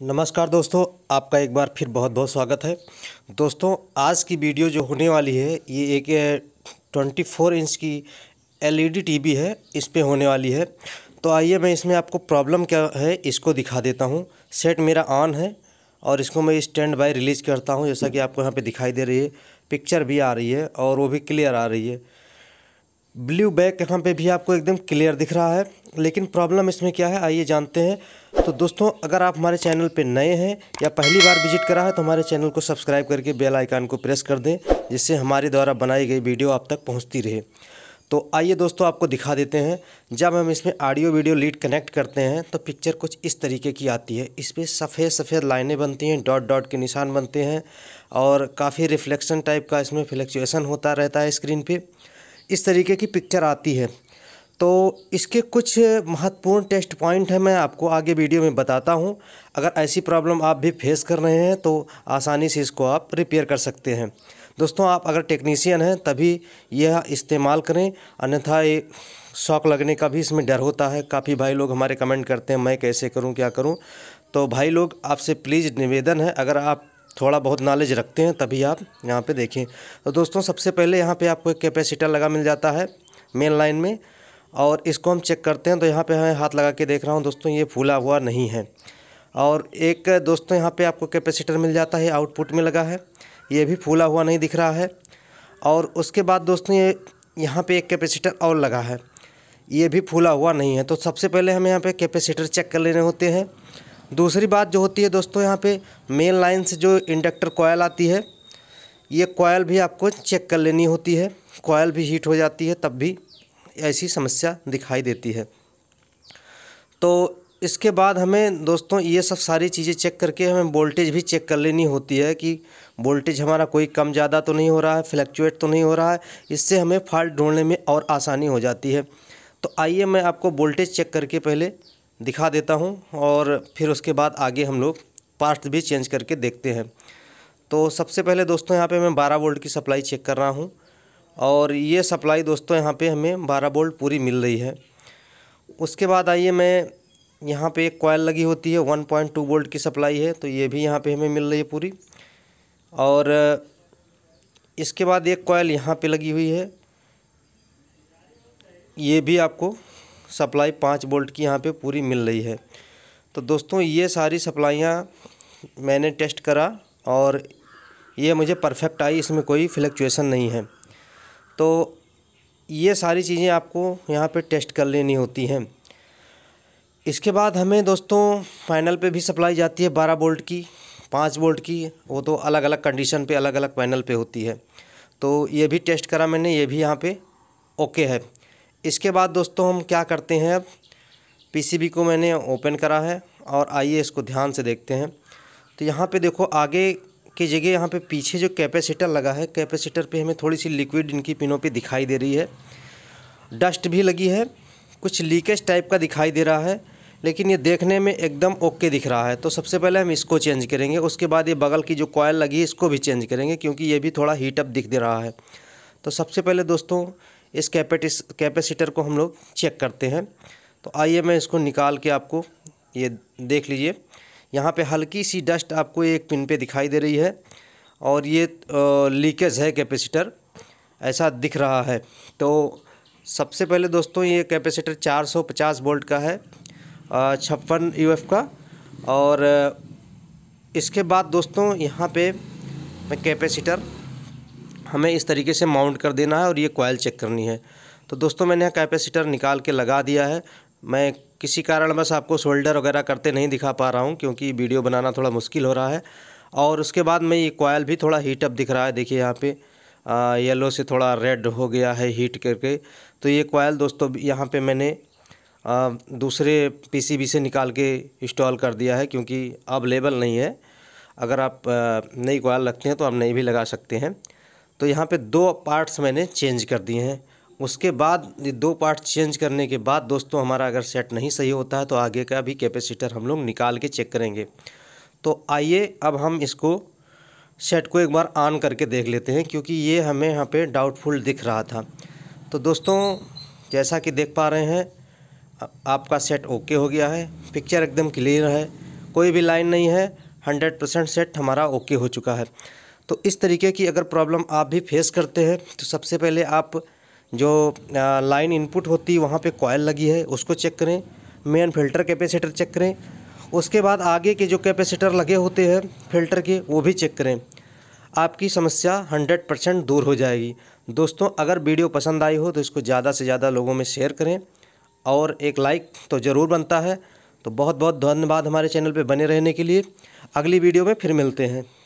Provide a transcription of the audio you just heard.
नमस्कार दोस्तों आपका एक बार फिर बहुत बहुत स्वागत है दोस्तों आज की वीडियो जो होने वाली है ये एक ट्वेंटी फोर इंच की एलईडी टीवी है इस पर होने वाली है तो आइए मैं इसमें आपको प्रॉब्लम क्या है इसको दिखा देता हूँ सेट मेरा ऑन है और इसको मैं स्टैंड बाय रिलीज़ करता हूँ जैसा कि आपको यहाँ पे दिखाई दे रही है पिक्चर भी आ रही है और वो भी क्लियर आ रही है ब्लू बैक यहाँ पे भी आपको एकदम क्लियर दिख रहा है लेकिन प्रॉब्लम इसमें क्या है आइए जानते हैं तो दोस्तों अगर आप हमारे चैनल पे नए हैं या पहली बार विजिट करा है तो हमारे चैनल को सब्सक्राइब करके बेल आइकान को प्रेस कर दें जिससे हमारे द्वारा बनाई गई वीडियो आप तक पहुँचती रहे तो आइए दोस्तों आपको दिखा देते हैं जब हम इसमें ऑडियो वीडियो लीड कनेक्ट करते हैं तो पिक्चर कुछ इस तरीके की आती है इस पर सफ़ेद सफ़ेद लाइनें बनती हैं डॉट डॉट के निशान बनते हैं और काफ़ी रिफ्लेक्शन टाइप का इसमें फ्लैक्चुएसन होता रहता है स्क्रीन पर इस तरीके की पिक्चर आती है तो इसके कुछ महत्वपूर्ण टेस्ट पॉइंट हैं मैं आपको आगे वीडियो में बताता हूं अगर ऐसी प्रॉब्लम आप भी फेस कर रहे हैं तो आसानी से इसको आप रिपेयर कर सकते हैं दोस्तों आप अगर टेक्नीशियन हैं तभी यह इस्तेमाल करें अन्यथा ये शौक लगने का भी इसमें डर होता है काफ़ी भाई लोग हमारे कमेंट करते हैं मैं कैसे करूँ क्या करूँ तो भाई लोग आपसे प्लीज़ निवेदन है अगर आप थोड़ा बहुत नॉलेज रखते हैं तभी आप यहाँ पे देखें तो दोस्तों सबसे पहले यहाँ पे आपको एक कैपेसिटर लगा मिल जाता है मेन लाइन में और इसको हम चेक करते हैं तो यहाँ पे मैं हाथ लगा के देख रहा हूँ दोस्तों ये फूला हुआ नहीं है और एक दोस्तों यहाँ पे आपको कैपेसिटर मिल जाता है आउटपुट में लगा है ये भी फूला हुआ नहीं दिख रहा है और उसके बाद दोस्तों ये यहाँ पर एक कैपेसिटर और लगा है ये भी फूला हुआ नहीं है तो सबसे पहले हमें यहाँ पर कैपेसिटर चेक कर लेने होते हैं दूसरी बात जो होती है दोस्तों यहाँ पे मेन लाइन से जो इंडक्टर कोयल आती है ये कोयल भी आपको चेक कर लेनी होती है कोयल भी हीट हो जाती है तब भी ऐसी समस्या दिखाई देती है तो इसके बाद हमें दोस्तों ये सब सारी चीज़ें चेक करके हमें वोल्टेज भी चेक कर लेनी होती है कि वोल्टेज हमारा कोई कम ज़्यादा तो नहीं हो रहा है फ्लैक्चुएट तो नहीं हो रहा है इससे हमें फॉल्ट ढूंढने में और आसानी हो जाती है तो आइए मैं आपको वोल्टेज चेक करके पहले दिखा देता हूँ और फिर उसके बाद आगे हम लोग पार्ट भी चेंज करके देखते हैं तो सबसे पहले दोस्तों यहाँ पे मैं 12 वोल्ट की सप्लाई चेक कर रहा हूँ और ये सप्लाई दोस्तों यहाँ पे हमें 12 वोल्ट पूरी मिल रही है उसके बाद आइए मैं यहाँ पे एक कॉयल लगी होती है 1.2 वोल्ट की सप्लाई है तो ये भी यहाँ पे हमें मिल रही है पूरी और इसके बाद एक कॉयल यहाँ पे लगी हुई है ये भी आपको सप्लाई पाँच वोल्ट की यहाँ पे पूरी मिल रही है तो दोस्तों ये सारी सप्लाइयाँ मैंने टेस्ट करा और ये मुझे परफेक्ट आई इसमें कोई फ्लक्चुएसन नहीं है तो ये सारी चीज़ें आपको यहाँ पे टेस्ट कर लेनी होती हैं इसके बाद हमें दोस्तों पैनल पे भी सप्लाई जाती है बारह वोल्ट की पाँच वोल्ट की वो तो अलग अलग कंडीशन पे अलग अलग पैनल पे होती है तो ये भी टेस्ट करा मैंने ये भी यहाँ पे ओके है इसके बाद दोस्तों हम क्या करते हैं अब पीसीबी को मैंने ओपन करा है और आइए इसको ध्यान से देखते हैं तो यहाँ पे देखो आगे की जगह यहाँ पे पीछे जो कैपेसिटर लगा है कैपेसिटर पे हमें थोड़ी सी लिक्विड इनकी पिनों पे दिखाई दे रही है डस्ट भी लगी है कुछ लीकेज टाइप का दिखाई दे रहा है लेकिन ये देखने में एकदम ओके दिख रहा है तो सबसे पहले हम इसको चेंज करेंगे उसके बाद ये बगल की जो कॉयल लगी है इसको भी चेंज करेंगे क्योंकि ये भी थोड़ा हीटअप दिख दे रहा है तो सबसे पहले दोस्तों इस कैपेटिस कैपेसिटर को हम लोग चेक करते हैं तो आइए मैं इसको निकाल के आपको ये देख लीजिए यहाँ पे हल्की सी डस्ट आपको एक पिन पे दिखाई दे रही है और ये लीकेज है कैपेसिटर ऐसा दिख रहा है तो सबसे पहले दोस्तों ये कैपेसिटर 450 वोल्ट का है छप्पन यू का और इसके बाद दोस्तों यहाँ पे मैं कैपेसिटर हमें इस तरीके से माउंट कर देना है और ये कॉयल चेक करनी है तो दोस्तों मैंने यहाँ कैपेसिटर निकाल के लगा दिया है मैं किसी कारण बस आपको शोल्डर वगैरह करते नहीं दिखा पा रहा हूँ क्योंकि वीडियो बनाना थोड़ा मुश्किल हो रहा है और उसके बाद में ये कॉयल भी थोड़ा हीटअप दिख रहा है देखिए यहाँ पर येलो से थोड़ा रेड हो गया है हीट करके तो ये कॉयल दोस्तों यहाँ पर मैंने आ, दूसरे पीसीबी से निकाल के इंस्टॉल कर दिया है क्योंकि अवेलेबल नहीं है अगर आप नई कॉयल रखते हैं तो आप नई भी लगा सकते हैं तो यहाँ पे दो पार्ट्स मैंने चेंज कर दिए हैं उसके बाद दो पार्ट चेंज करने के बाद दोस्तों हमारा अगर सेट नहीं सही होता है तो आगे का भी कैपेसिटर हम लोग निकाल के चेक करेंगे तो आइए अब हम इसको सेट को एक बार ऑन करके देख लेते हैं क्योंकि ये हमें यहाँ पे डाउटफुल दिख रहा था तो दोस्तों जैसा कि देख पा रहे हैं आपका सेट ओके हो गया है पिक्चर एकदम क्लियर है कोई भी लाइन नहीं है हंड्रेड परसेंट सेट हमारा ओके हो चुका है तो इस तरीके की अगर प्रॉब्लम आप भी फेस करते हैं तो सबसे पहले आप जो लाइन इनपुट होती है वहाँ पर कॉयल लगी है उसको चेक करें मेन फिल्टर कैपेसिटर चेक करें उसके बाद आगे के जो कैपेसिटर लगे होते हैं फिल्टर के वो भी चेक करें आपकी समस्या 100 परसेंट दूर हो जाएगी दोस्तों अगर वीडियो पसंद आई हो तो इसको ज़्यादा से ज़्यादा लोगों में शेयर करें और एक लाइक तो ज़रूर बनता है तो बहुत बहुत धन्यवाद हमारे चैनल पर बने रहने के लिए अगली वीडियो में फिर मिलते हैं